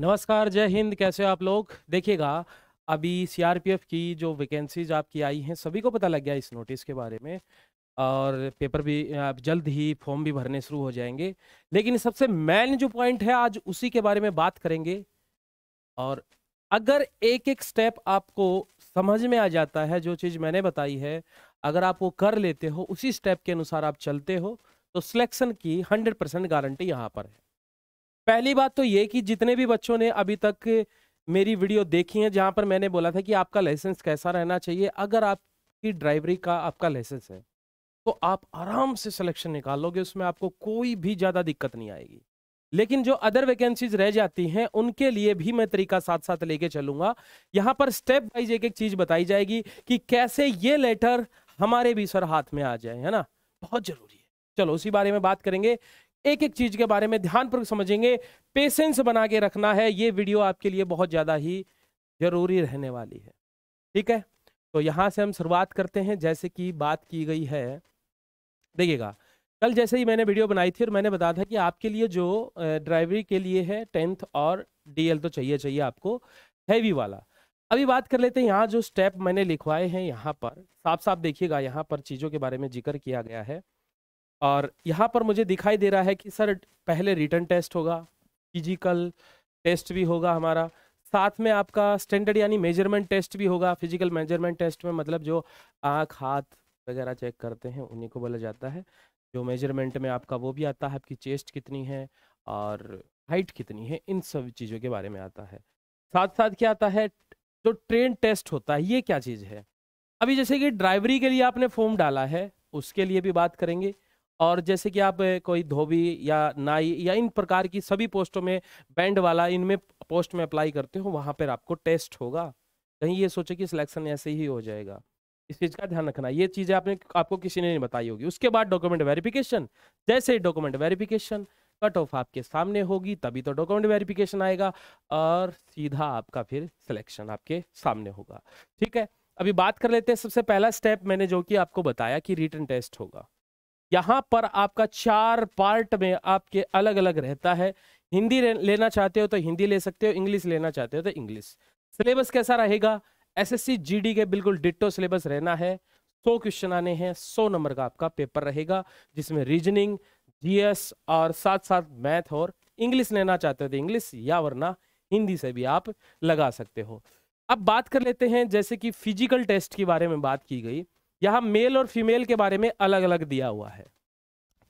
नमस्कार जय हिंद कैसे हो आप लोग देखिएगा अभी सीआरपीएफ की जो वैकेंसीज आपकी आई हैं सभी को पता लग गया इस नोटिस के बारे में और पेपर भी आप जल्द ही फॉर्म भी भरने शुरू हो जाएंगे लेकिन सबसे मेन जो पॉइंट है आज उसी के बारे में बात करेंगे और अगर एक एक स्टेप आपको समझ में आ जाता है जो चीज़ मैंने बताई है अगर आप वो कर लेते हो उसी स्टेप के अनुसार आप चलते हो तो सिलेक्शन की हंड्रेड परसेंट गारंटी यहाँ पर है पहली बात तो ये कि जितने भी बच्चों ने अभी तक मेरी वीडियो देखी है जहाँ पर मैंने बोला था कि आपका लाइसेंस कैसा रहना चाहिए अगर आपकी ड्राइवरी का आपका लाइसेंस है तो आप आराम से सिलेक्शन निकालोगे उसमें आपको कोई भी ज़्यादा दिक्कत नहीं आएगी लेकिन जो अदर वैकेंसीज रह जाती हैं उनके लिए भी मैं तरीका साथ साथ लेके चलूंगा यहाँ पर स्टेप वाइज एक एक चीज़ बताई जाएगी कि कैसे ये लेटर हमारे भी सर हाथ में आ जाए है ना बहुत ज़रूरी है चलो उसी बारे में बात करेंगे एक एक चीज के बारे में ध्यानपूर्वक समझेंगे पेशेंस बना के रखना है ये वीडियो आपके लिए बहुत ज़्यादा ही जरूरी रहने वाली है ठीक है तो यहां से हम शुरुआत करते हैं जैसे कि बात की गई है देखिएगा कल जैसे ही मैंने वीडियो बनाई थी और मैंने बताया था कि आपके लिए जो ड्राइवरी के लिए है टेंथ और डीएल तो चाहिए चाहिए आपको हैवी वाला अभी बात कर लेते हैं यहाँ जो स्टेप मैंने लिखवाए हैं यहाँ पर साफ साफ देखिएगा यहाँ पर चीज़ों के बारे में जिक्र किया गया है और यहाँ पर मुझे दिखाई दे रहा है कि सर पहले रिटर्न टेस्ट होगा फिजिकल टेस्ट भी होगा हमारा साथ में आपका स्टैंडर्ड यानी मेजरमेंट टेस्ट भी होगा फिजिकल मेजरमेंट टेस्ट में मतलब जो आँख हाथ वगैरह चेक करते हैं उन्हीं को बोला जाता है जो मेजरमेंट में आपका वो भी आता है आपकी चेस्ट कितनी है और हाइट कितनी है इन सब चीज़ों के बारे में आता है साथ साथ क्या आता है जो ट्रेन टेस्ट होता है ये क्या चीज़ है अभी जैसे कि ड्राइवरी के लिए आपने फॉर्म डाला है उसके लिए भी बात करेंगे और जैसे कि आप कोई धोबी या नाई या इन प्रकार की सभी पोस्टों में बैंड वाला इनमें पोस्ट में अप्लाई करते हो वहाँ पर आपको टेस्ट होगा कहीं ये सोचे कि सिलेक्शन ऐसे ही हो जाएगा इस चीज़ का ध्यान रखना ये चीज़ें आपने आपको किसी ने नहीं बताई होगी उसके बाद डॉक्यूमेंट वेरिफिकेशन जैसे ही डॉक्यूमेंट वेरिफिकेशन कट ऑफ आपके सामने होगी तभी तो डॉक्यूमेंट वेरिफिकेशन आएगा और सीधा आपका फिर सिलेक्शन आपके सामने होगा ठीक है अभी बात कर लेते हैं सबसे पहला स्टेप मैंने जो कि आपको बताया कि रिटर्न टेस्ट होगा यहाँ पर आपका चार पार्ट में आपके अलग अलग रहता है हिंदी लेना चाहते हो तो हिंदी ले सकते हो इंग्लिश लेना चाहते हो तो इंग्लिश सिलेबस कैसा रहेगा एसएससी जीडी के बिल्कुल डिट्टो सिलेबस रहना है सौ क्वेश्चन आने हैं सौ नंबर का आपका पेपर रहेगा जिसमें रीजनिंग जीएस और साथ साथ मैथ और इंग्लिश लेना चाहते हो तो इंग्लिश या वरना हिंदी से भी आप लगा सकते हो अब बात कर लेते हैं जैसे कि फिजिकल टेस्ट के बारे में बात की गई यहां मेल और फीमेल के बारे में अलग अलग दिया हुआ है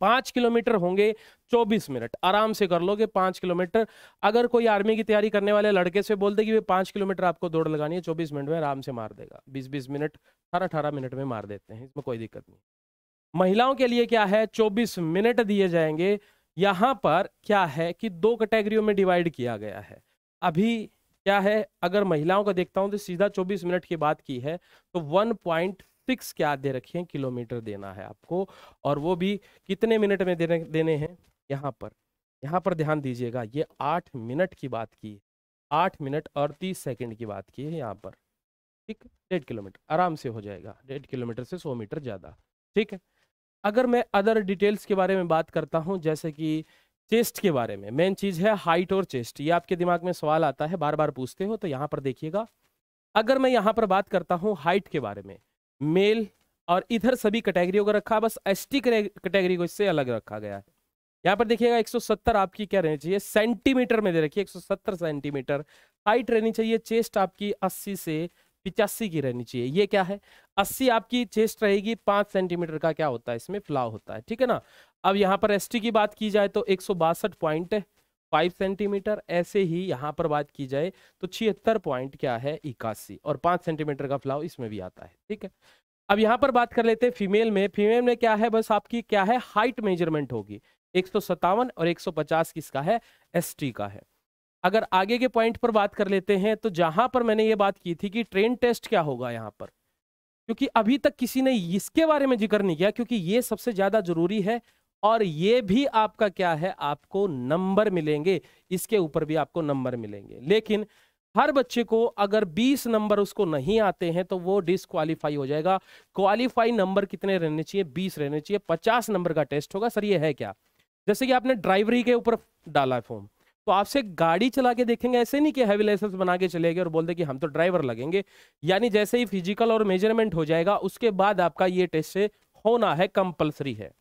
पांच किलोमीटर होंगे चौबीस मिनट आराम से कर लोगे पांच किलोमीटर अगर कोई आर्मी की तैयारी करने वाले लड़के से बोल दे कि भाई पांच किलोमीटर आपको दौड़ लगानी है चौबीस मिनट में आराम से मार देगा बीस बीस मिनट अठारह अठारह मिनट में मार देते हैं इसमें कोई दिक्कत नहीं महिलाओं के लिए क्या है चौबीस मिनट दिए जाएंगे यहां पर क्या है कि दो कैटेगरियों में डिवाइड किया गया है अभी क्या है अगर महिलाओं का देखता हूं तो सीधा 24 मिनट की बात की है तो पॉइंट फिक्स क्या दे रखी है किलोमीटर देना है आपको और वो भी कितने मिनट में देने देने हैं यहाँ पर यहाँ पर ध्यान दीजिएगा ये आठ मिनट की बात की आठ मिनट और तीस सेकंड की बात की है यहाँ पर ठीक डेढ़ किलोमीटर आराम से हो जाएगा डेढ़ किलोमीटर से सौ मीटर ज़्यादा ठीक है अगर मैं अदर डिटेल्स के बारे में बात करता हूँ जैसे कि चेस्ट के बारे में मेन चीज़ है हाइट और चेस्ट ये आपके दिमाग में सवाल आता है बार बार पूछते हो तो यहाँ पर देखिएगा अगर मैं यहाँ पर बात करता हूँ हाइट के बारे में मेल और इधर सभी कैटेगरियों को रखा बस एस टी कैटेगरी को इससे अलग रखा गया है यहाँ पर देखिएगा 170 आपकी क्या रहनी चाहिए सेंटीमीटर में दे रखिए 170 सेंटीमीटर हाइट रहनी चाहिए चेस्ट आपकी 80 से पिचासी की रहनी चाहिए ये क्या है 80 आपकी चेस्ट रहेगी 5 सेंटीमीटर का क्या होता है इसमें फ्लाव होता है ठीक है ना अब यहाँ पर एसटी की बात की जाए तो एक पॉइंट 5 सेंटीमीटर ऐसे ही यहां पर बात की जाए तो छिहत्तर पॉइंट क्या है इक्यासी और 5 सेंटीमीटर का फ्लाव इसमें भी आता है ठीक है अब यहां पर बात कर लेते हैं फीमेल में फीमेल में क्या है बस आपकी क्या है हाइट मेजरमेंट होगी एक और एक किसका है एस का है अगर आगे के पॉइंट पर बात कर लेते हैं तो जहां पर मैंने ये बात की थी कि ट्रेन टेस्ट क्या होगा यहाँ पर क्योंकि अभी तक किसी ने इसके बारे में जिक्र नहीं किया क्योंकि ये सबसे ज्यादा जरूरी है और ये भी आपका क्या है आपको नंबर मिलेंगे इसके ऊपर भी आपको नंबर मिलेंगे लेकिन हर बच्चे को अगर 20 नंबर उसको नहीं आते हैं तो वो डिसक्वालीफाई हो जाएगा क्वालिफाई नंबर कितने रहने चाहिए 20 रहने चाहिए 50 नंबर का टेस्ट होगा सर ये है क्या जैसे कि आपने ड्राइवरी के ऊपर डाला फॉर्म तो आपसे गाड़ी चला के देखेंगे ऐसे नहीं कि हैवी लाइसेंस बना के चले गए और बोल दे कि हम तो ड्राइवर लगेंगे यानी जैसे ही फिजिकल और मेजरमेंट हो जाएगा उसके बाद आपका ये टेस्ट होना है कंपलसरी है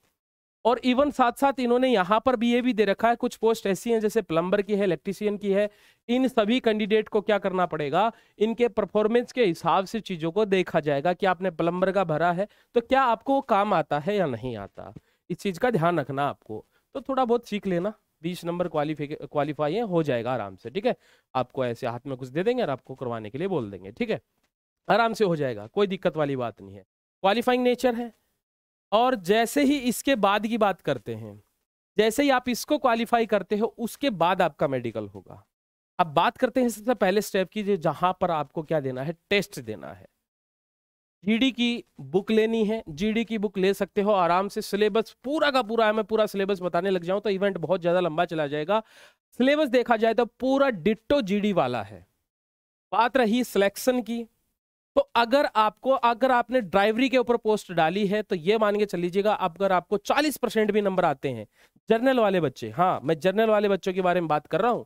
और इवन साथ साथ इन्होंने यहाँ पर भी ये भी दे रखा है कुछ पोस्ट ऐसी हैं जैसे प्लम्बर की है इलेक्ट्रीशियन की है इन सभी कैंडिडेट को क्या करना पड़ेगा इनके परफॉर्मेंस के हिसाब से चीज़ों को देखा जाएगा कि आपने प्लम्बर का भरा है तो क्या आपको काम आता है या नहीं आता इस चीज़ का ध्यान रखना आपको तो थोड़ा बहुत सीख लेना बीस नंबर क्वालिफाई है हो जाएगा आराम से ठीक है आपको ऐसे हाथ में कुछ दे देंगे और आपको करवाने के लिए बोल देंगे ठीक है आराम से हो जाएगा कोई दिक्कत वाली बात नहीं है क्वालिफाइंग नेचर है और जैसे ही इसके बाद की बात करते हैं जैसे ही आप इसको क्वालिफाई करते हो उसके बाद आपका मेडिकल होगा अब बात करते हैं सबसे पहले स्टेप की जो जहां पर आपको क्या देना है टेस्ट देना है जीडी की बुक लेनी है जीडी की बुक ले सकते हो आराम से सिलेबस पूरा का पूरा है मैं पूरा सिलेबस बताने लग जाऊं तो इवेंट बहुत ज़्यादा लंबा चला जाएगा सिलेबस देखा जाए तो पूरा डिट्टो जीडी वाला है बात रही सिलेक्शन की तो अगर आपको अगर आपने ड्राइवरी के ऊपर पोस्ट डाली है तो ये मान के चल लीजिएगा अगर आपको 40 परसेंट भी नंबर आते हैं जर्नल वाले बच्चे हाँ मैं जर्नल वाले बच्चों के बारे में बात कर रहा हूँ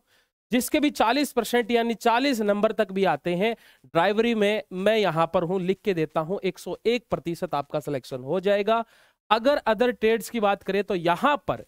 जिसके भी 40 परसेंट यानी 40 नंबर तक भी आते हैं ड्राइवरी में मैं यहाँ पर हूँ लिख के देता हूँ एक प्रतिशत आपका सिलेक्शन हो जाएगा अगर अदर ट्रेड्स की बात करें तो यहाँ पर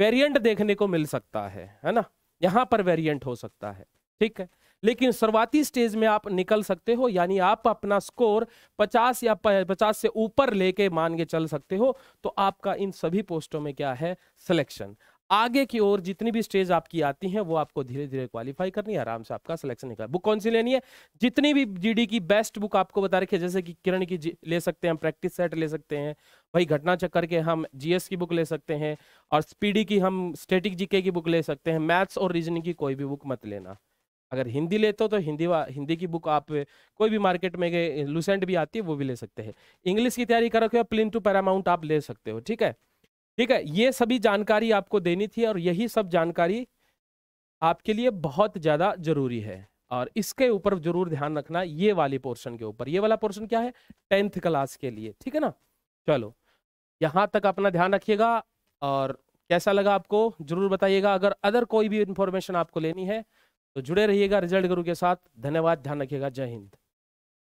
वेरियंट देखने को मिल सकता है है ना यहाँ पर वेरियंट हो सकता है ठीक है लेकिन शुरुआती स्टेज में आप निकल सकते हो यानी आप अपना स्कोर 50 या 50 से ऊपर लेके मान के चल सकते हो तो आपका इन सभी पोस्टों में क्या है सिलेक्शन आगे की ओर जितनी भी स्टेज आपकी आती हैं वो आपको धीरे धीरे क्वालिफाई करनी है आराम से आपका सिलेक्शन निकल बुक कौन सी लेनी है जितनी भी जीडी की बेस्ट बुक आपको बता रखी है जैसे कि किरण की ले सकते हैं हम प्रैक्टिस सेट ले सकते हैं भाई घटना चक्कर के हम जीएस की बुक ले सकते हैं और स्पीडी की हम स्टेटिक जीके की बुक ले सकते हैं मैथ्स और रीजनिंग की कोई भी बुक मत लेना अगर हिंदी लेते हो तो हिंदी हिंदी की बुक आप कोई भी मार्केट में गए लूसेंट भी आती है वो भी ले सकते हैं इंग्लिश की तैयारी कर रखे हो प्लिन टू पैरामाउंट आप ले सकते हो ठीक है ठीक है ये सभी जानकारी आपको देनी थी और यही सब जानकारी आपके लिए बहुत ज़्यादा जरूरी है और इसके ऊपर जरूर ध्यान रखना ये वाली पोर्शन के ऊपर ये वाला पोर्शन क्या है टेंथ क्लास के लिए ठीक है ना चलो यहाँ तक अपना ध्यान रखिएगा और कैसा लगा आपको जरूर बताइएगा अगर अदर कोई भी इंफॉर्मेशन आपको लेनी है तो जुड़े रहिएगा रिजल्ट गुरु के साथ धन्यवाद ध्यान रखिएगा जय हिंद